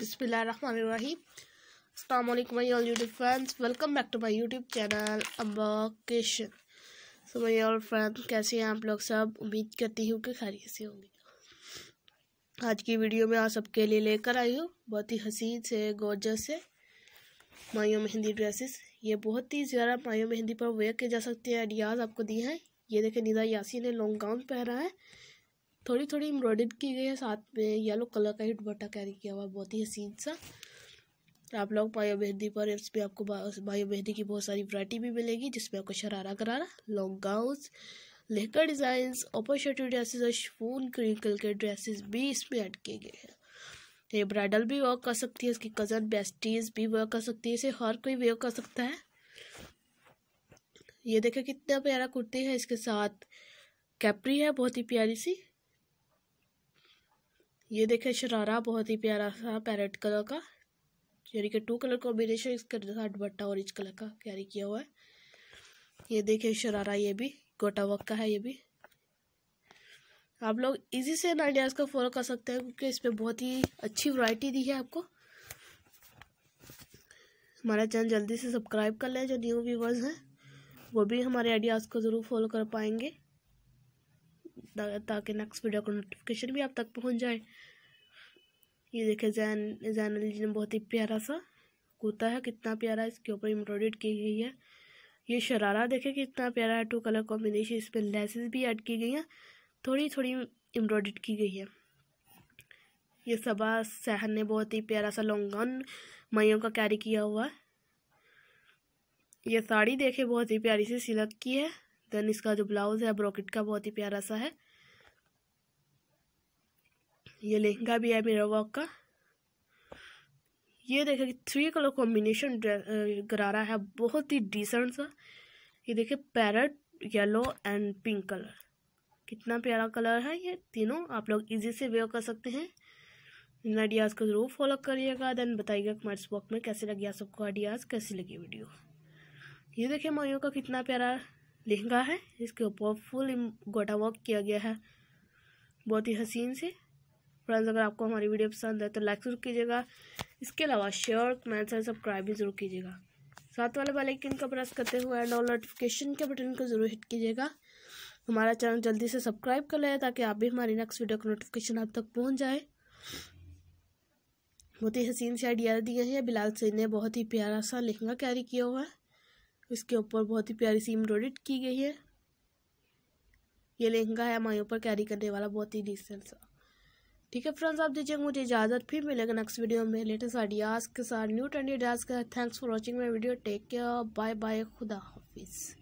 बिसमीम my all YouTube friends welcome back to my YouTube channel अम्बाकेशन so my all friends कैसे हैं आप लोग सब उम्मीद करती हूँ कि खैरियत से होंगे आज की वीडियो में आप सबके लिए लेकर आई हूँ बहुत ही हसीन से गोजस से मायो मेहंदी ड्रेसेस ये बहुत ही ज़्यादा मायो मेहंदी पर वेयर किए जा सकते हैं आइडियाज़ आपको दिए हैं ये देखें निदा यासी ने लॉन्ग गाउन पहना है थोड़ी थोड़ी एम्ब्रॉयडरी की गई है साथ में येलो कलर का ही दुपट्टा कैरी किया हुआ बहुत ही हसीन सा आप लोग बायो मेहंदी पर इसमें आपको बायो मेहंदी की बहुत सारी वरायटी भी मिलेगी जिसमें आपको शरारा करारा लॉन्ग गाउन लेकर डिजाइन ओपर शर्ट ड्रेसेस और शून ग्रीन कलर के ड्रेसेस भी इसमें ऐड किए गए हैं ये ब्राइडल भी वर्क कर सकती है इसकी कज़न बेस्टीज भी वर्क कर सकती है इसे हर कोई वेयर कर सकता है ये देखें कितना प्यारा कुर्ती है इसके साथ कैपरी है बहुत ही प्यारी सी ये देखें शरारा बहुत ही प्यारा सा पैरेट कलर का यानी कि टू कलर कॉम्बिनेशन इसके साथ दुपट्टा ऑरेंज कलर का कैरी किया हुआ है ये देखें शरारा ये भी गोटा वर्क का है ये भी आप लोग इजी से इन आइडियाज़ का फॉलो कर सकते हैं क्योंकि इसमें बहुत ही अच्छी वैरायटी दी है आपको हमारा चैनल जल्दी से सब्सक्राइब कर लें जो न्यू व्यूवर्स हैं वो भी हमारे आइडियाज़ को ज़रूर फॉलो कर पाएंगे ताकि नेक्स्ट वीडियो का नोटिफिकेशन भी आप तक पहुंच जाए ये देखे जैन जैन अली जी ने बहुत ही प्यारा सा कुर्ता है कितना प्यारा इसके ऊपर एम्ब्रॉयड की गई है ये शरारा देखे कितना प्यारा है टू कलर कॉम्बिनेशन इस पर लेसेस भी ऐड की गई हैं थोड़ी थोड़ी एम्ब्रॉयड की गई है ये सबा सहन ने बहुत ही प्यारा सा लॉन्ग गाउन का कैरी किया हुआ है ये साड़ी देखे बहुत ही प्यारी सी सिलक की है देन इसका जो ब्लाउज़ है ब्रॉकेट का बहुत ही प्यारा सा है ये लहंगा भी है मेरा वॉक का ये देखे कि थ्री कलर कॉम्बिनेशन गरारा है बहुत ही डिसेंट सा ये देखे parrot yellow and pink colour कितना प्यारा कलर है ये तीनों आप लोग इजी से वेयर कर सकते हैं इन आइडियाज़ को ज़रूर फॉलो करिएगा देन बताइएगा कि हमारे में कैसे लगी आप सबको आइडियाज़ कैसी लगी वीडियो ये देखे मयूर का कितना प्यारा लहंगा है इसके ऊपर फुल गोटा वॉक किया गया है बहुत ही हसीन से फ्रेंड्स अगर आपको हमारी वीडियो पसंद है तो लाइक जरूर कीजिएगा इसके अलावा शेयर कमेंट्स और सब्सक्राइब भी जरूर कीजिएगा साथ वाले बेल आइकन का प्रेस करते हुए एंड ऑल नोटिफिकेशन के बटन को जरूर हिट कीजिएगा हमारा चैनल जल्दी से सब्सक्राइब कर लें ताकि आप भी हमारी नेक्स्ट वीडियो का नोटिफिकेशन आप तक पहुँच जाए बहुत ही हसीन से आइडिया दिए हैं बिलाल सिंह ने बहुत ही प्यारा सा लहंगा कैरी किया हुआ है इसके ऊपर बहुत ही प्यारी सी एम्ब्रॉयडरी की गई है ये लहंगा है हमारे ऊपर कैरी करने वाला बहुत ही डिसेंट सा ठीक है फ्रेंड्स आप दीजिए मुझे इजाज़त फिर मिलेगा नेक्स्ट वीडियो में लेटेस्ट आइडियाज़ के साथ न्यू ट्रेंड डाज का thanks for watching my video take care bye bye खुदा हाफिज़